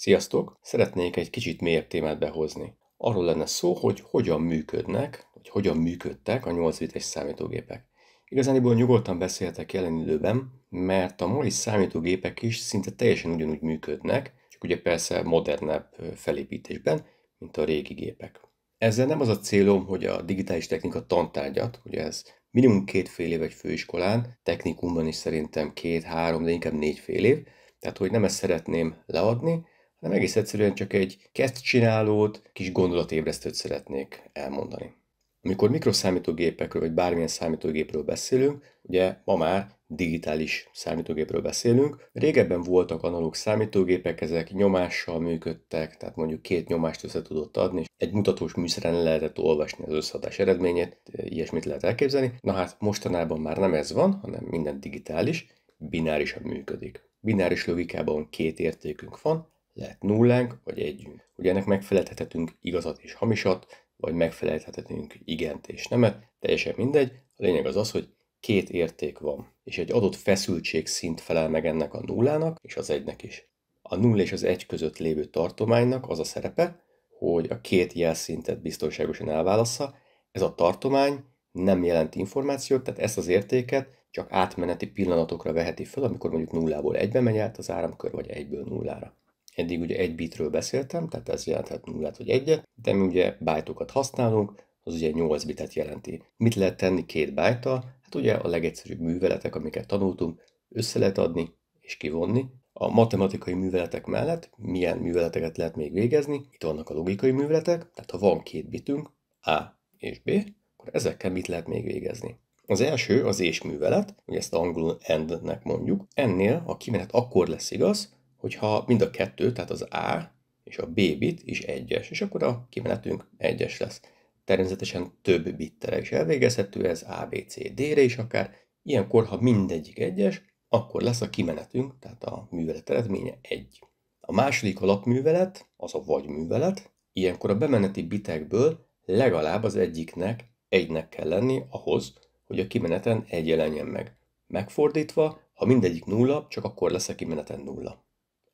Sziasztok! Szeretnék egy kicsit mélyebb témát behozni. Arról lenne szó, hogy hogyan működnek, vagy hogyan működtek a 8 bites számítógépek. Igazániból nyugodtan beszéltek jelen időben, mert a mai számítógépek is szinte teljesen ugyanúgy működnek, csak ugye persze modernebb felépítésben, mint a régi gépek. Ezzel nem az a célom, hogy a digitális technika tantárgyat, ugye ez minimum két fél év egy főiskolán, technikumban is szerintem két, három, de inkább négy fél év, tehát hogy nem ezt szeretném leadni, hanem egész egyszerűen csak egy kezd csinálót, kis gondolatébresztőt szeretnék elmondani. Amikor mikroszámítógépekről vagy bármilyen számítógépről beszélünk, ugye ma már digitális számítógépről beszélünk. Régebben voltak analóg számítógépek, ezek nyomással működtek, tehát mondjuk két nyomást össze tudott adni, és egy mutatós műszeren lehetett olvasni az összeadás eredményét, ilyesmit lehet elképzelni. Na hát mostanában már nem ez van, hanem minden digitális, binárisan működik. Bináris logikában két értékünk van, lehet nullánk, vagy együnk. Ugye ennek megfeleltethetünk igazat és hamisat, vagy megfeleltethetünk igent és nemet, teljesen mindegy. A lényeg az az, hogy két érték van, és egy adott feszültségszint felel meg ennek a nullának és az egynek is. A nulla és az egy között lévő tartománynak az a szerepe, hogy a két jelszintet biztonságosan elválassza. Ez a tartomány nem jelent információt, tehát ezt az értéket csak átmeneti pillanatokra veheti fel, amikor mondjuk nullából egybe megy át az áramkör, vagy egyből nullára. Eddig ugye egy bitről beszéltem, tehát ez jelenthet nullát vagy egyet, de mi ugye bájtokat használunk, az ugye 8 bitet jelenti. Mit lehet tenni két bájttal? Hát ugye a legegyszerűbb műveletek, amiket tanultunk, össze lehet adni és kivonni. A matematikai műveletek mellett milyen műveleteket lehet még végezni? Itt vannak a logikai műveletek, tehát ha van két bitünk, A és B, akkor ezekkel mit lehet még végezni? Az első az és művelet, ugye ezt angolul endnek mondjuk. Ennél a kimenet akkor lesz igaz, hogyha mind a kettő, tehát az A és a B bit is egyes, és akkor a kimenetünk egyes lesz. Természetesen több bittere is elvégezhető, ez A, B, C, D-re is akár. Ilyenkor, ha mindegyik egyes, akkor lesz a kimenetünk, tehát a művelet eredménye egy. A második alapművelet, az a vagy művelet, ilyenkor a bemeneti bitekből legalább az egyiknek egynek kell lenni ahhoz, hogy a kimeneten egy jelenjen meg. Megfordítva, ha mindegyik nulla, csak akkor lesz a kimeneten nulla.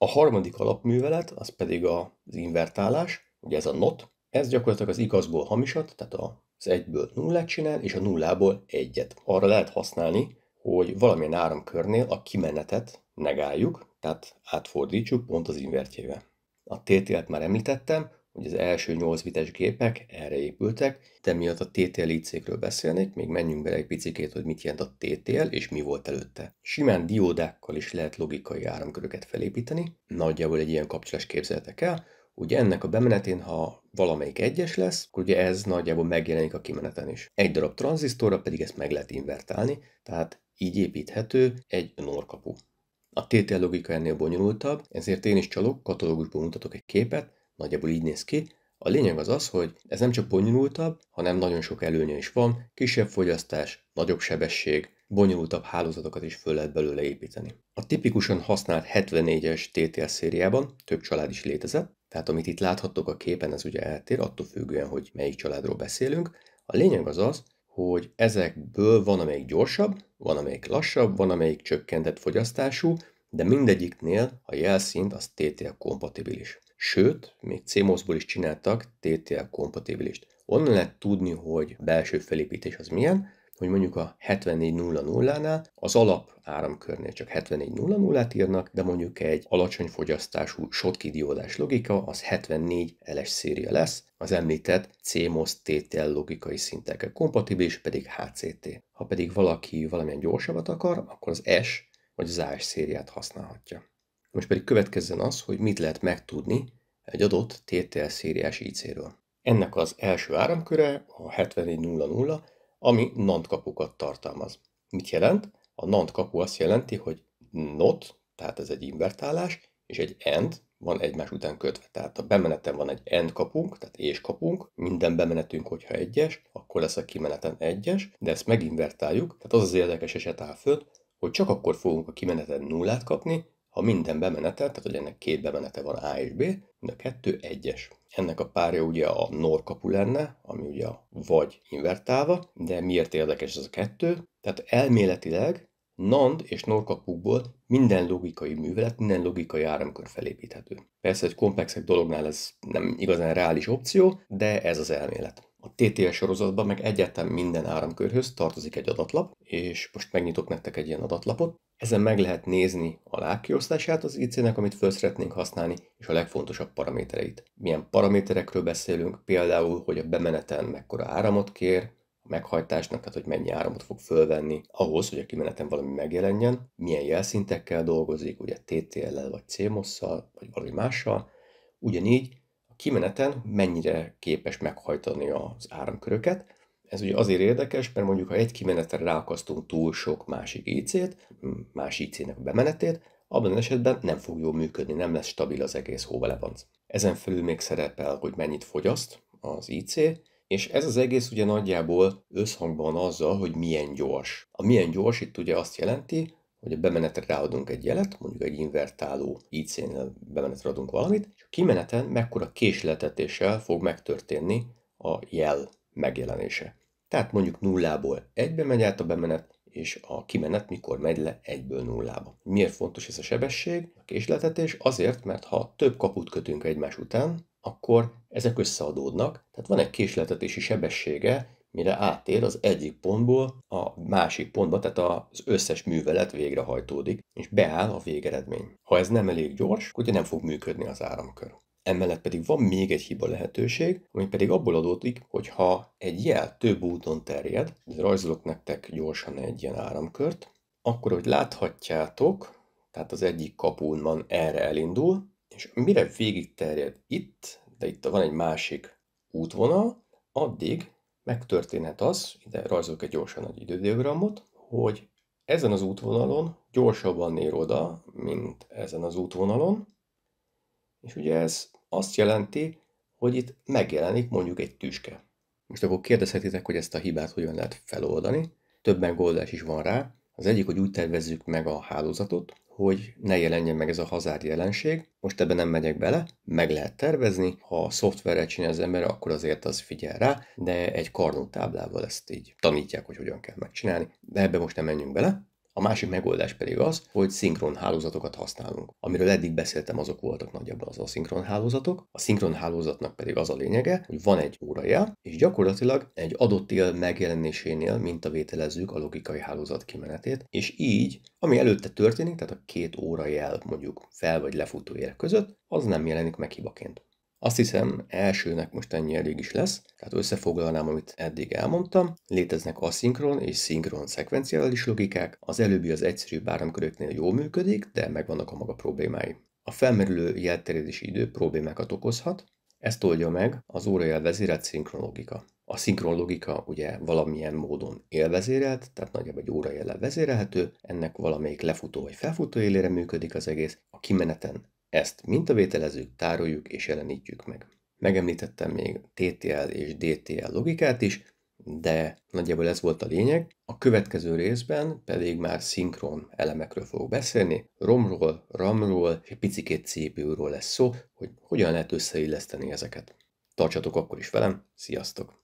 A harmadik alapművelet, az pedig az invertálás, ugye ez a not, ez gyakorlatilag az igazból hamisat, tehát az egyből nullát csinál, és a nullából egyet. Arra lehet használni, hogy valamilyen áramkörnél a kimenetet negáljuk, tehát átfordítsuk pont az invertjével. A tétélet már említettem, hogy az első 8 bites gépek erre épültek, de miatt a TTL cégről beszélnék, még menjünk bele egy picikét, hogy mit jelent a TTL és mi volt előtte. Simán diódákkal is lehet logikai áramköröket felépíteni, nagyjából egy ilyen kapcsolás képzeltek el, Ugye ennek a bemenetén, ha valamelyik egyes lesz, akkor ugye ez nagyjából megjelenik a kimeneten is. Egy darab tranzisztorra pedig ezt meg lehet invertálni, tehát így építhető egy NOR kapu. A TTL logika ennél bonyolultabb, ezért én is csalok, katalógusból mutatok egy képet, Nagyjából így néz ki. A lényeg az az, hogy ez nem csak bonyolultabb, hanem nagyon sok előnye is van, kisebb fogyasztás, nagyobb sebesség, bonyolultabb hálózatokat is föl lehet belőle építeni. A tipikusan használt 74-es TTL szériában több család is létezett, tehát amit itt láthattok a képen, ez ugye eltér, attól függően, hogy melyik családról beszélünk. A lényeg az az, hogy ezekből van amelyik gyorsabb, van amelyik lassabb, van amelyik csökkentett fogyasztású, de mindegyiknél a jelszint az TTL kompatibilis. Sőt, még CMOS-ból is csináltak TTL kompatibilist. Onnan lehet tudni, hogy a belső felépítés az milyen, hogy mondjuk a 7400-nál az alap áramkörnél csak 7400-át írnak, de mondjuk egy alacsony fogyasztású Schottky diódás logika az 74 eles széria lesz, az említett CMOS TTL logikai szintekkel kompatibilis, pedig HCT. Ha pedig valaki valamilyen gyorsabbat akar, akkor az S vagy az AS szériát használhatja. Most pedig következzen az, hogy mit lehet megtudni egy adott TTL szériás IC-ről. Ennek az első áramköre a 7400, ami NAND kapukat tartalmaz. Mit jelent? A NAND kapu azt jelenti, hogy NOT, tehát ez egy invertálás, és egy AND van egymás után kötve. Tehát a bemeneten van egy AND kapunk, tehát és kapunk, minden bemenetünk, hogyha egyes, akkor lesz a kimeneten egyes, de ezt meginvertáljuk, tehát az az érdekes eset áll föl, hogy csak akkor fogunk a kimeneten nullát kapni, ha minden bemenetel, tehát hogy ennek két bemenete van A és B, mind a kettő egyes. Ennek a párja ugye a NOR kapu lenne, ami ugye vagy invertálva, de miért érdekes ez a kettő? Tehát elméletileg NAND és NOR kapukból minden logikai művelet, minden logikai áramkör felépíthető. Persze egy komplexebb dolognál ez nem igazán reális opció, de ez az elmélet. A TTL sorozatban meg egyetem minden áramkörhöz tartozik egy adatlap, és most megnyitok nektek egy ilyen adatlapot, ezen meg lehet nézni a lábkiosztását az IC-nek, amit föl szeretnénk használni, és a legfontosabb paramétereit. Milyen paraméterekről beszélünk, például, hogy a bemeneten mekkora áramot kér, a meghajtásnak, tehát hogy mennyi áramot fog fölvenni ahhoz, hogy a kimeneten valami megjelenjen, milyen jelszintekkel dolgozik, ugye TTL-lel, vagy CMOS-szal, vagy valami mással. Ugyanígy a kimeneten mennyire képes meghajtani az áramköröket, ez ugye azért érdekes, mert mondjuk ha egy kimenetre ráakasztunk túl sok másik IC-t, más IC-nek bemenetét, abban az esetben nem fog jól működni, nem lesz stabil az egész hóvelebanc. Ezen felül még szerepel, hogy mennyit fogyaszt az IC, és ez az egész ugye nagyjából összhangban azzal, hogy milyen gyors. A milyen gyors itt ugye azt jelenti, hogy a bemenetre ráadunk egy jelet, mondjuk egy invertáló IC-nél bemenetre adunk valamit, és a kimeneten mekkora késletetéssel fog megtörténni a jel megjelenése. Tehát mondjuk nullából egybe megy át a bemenet, és a kimenet mikor megy le egyből nullába. Miért fontos ez a sebesség, a késletetés? Azért, mert ha több kaput kötünk egymás után, akkor ezek összeadódnak, tehát van egy késletetési sebessége, mire átér az egyik pontból a másik pontba, tehát az összes művelet végrehajtódik, és beáll a végeredmény. Ha ez nem elég gyors, akkor ugye nem fog működni az áramkör. Emellett pedig van még egy hiba lehetőség, ami pedig abból adódik, hogy ha egy jel több úton terjed, rajzolok nektek gyorsan egy ilyen áramkört, akkor, hogy láthatjátok, tehát az egyik kapun van erre elindul, és mire végig terjed itt, de itt van egy másik útvonal, addig megtörténhet az, ide rajzolok egy gyorsan egy idődiagramot, hogy ezen az útvonalon gyorsabban ér oda, mint ezen az útvonalon, és ugye ez azt jelenti, hogy itt megjelenik mondjuk egy tüske. Most akkor kérdezhetitek, hogy ezt a hibát hogyan lehet feloldani. Több megoldás is van rá. Az egyik, hogy úgy tervezzük meg a hálózatot, hogy ne jelenjen meg ez a hazár jelenség. Most ebben nem megyek bele, meg lehet tervezni, ha a szoftverrel csinál az ember, akkor azért az figyel rá, de egy karnó táblával ezt így tanítják, hogy hogyan kell megcsinálni, de ebbe most nem menjünk bele. A másik megoldás pedig az, hogy szinkron hálózatokat használunk. Amiről eddig beszéltem, azok voltak nagyjából az a szinkron hálózatok. A szinkron hálózatnak pedig az a lényege, hogy van egy óraja, és gyakorlatilag egy adott él megjelenésénél mintavételezzük a logikai hálózat kimenetét, és így, ami előtte történik, tehát a két órajel mondjuk fel vagy lefutó ér között, az nem jelenik meg hibaként. Azt hiszem elsőnek most ennyi elég is lesz, tehát összefoglalnám, amit eddig elmondtam. Léteznek aszinkron és szinkron szekvenciális logikák, az előbbi az egyszerűbb áramköröknél jól működik, de megvannak a maga problémái. A felmerülő jelterjedési idő problémákat okozhat, ezt oldja meg az órajel vezérelt szinkron logika. A szinkron logika ugye valamilyen módon élvezérelt, tehát nagyjából egy órajellel vezérelhető, ennek valamelyik lefutó vagy felfutó élére működik az egész, a kimeneten ezt mintavételezzük, tároljuk és jelenítjük meg. Megemlítettem még TTL és DTL logikát is, de nagyjából ez volt a lényeg. A következő részben pedig már szinkron elemekről fogok beszélni, romról, ramról és egy picikét CPU-ról lesz szó, hogy hogyan lehet összeilleszteni ezeket. Tartsatok akkor is velem, sziasztok!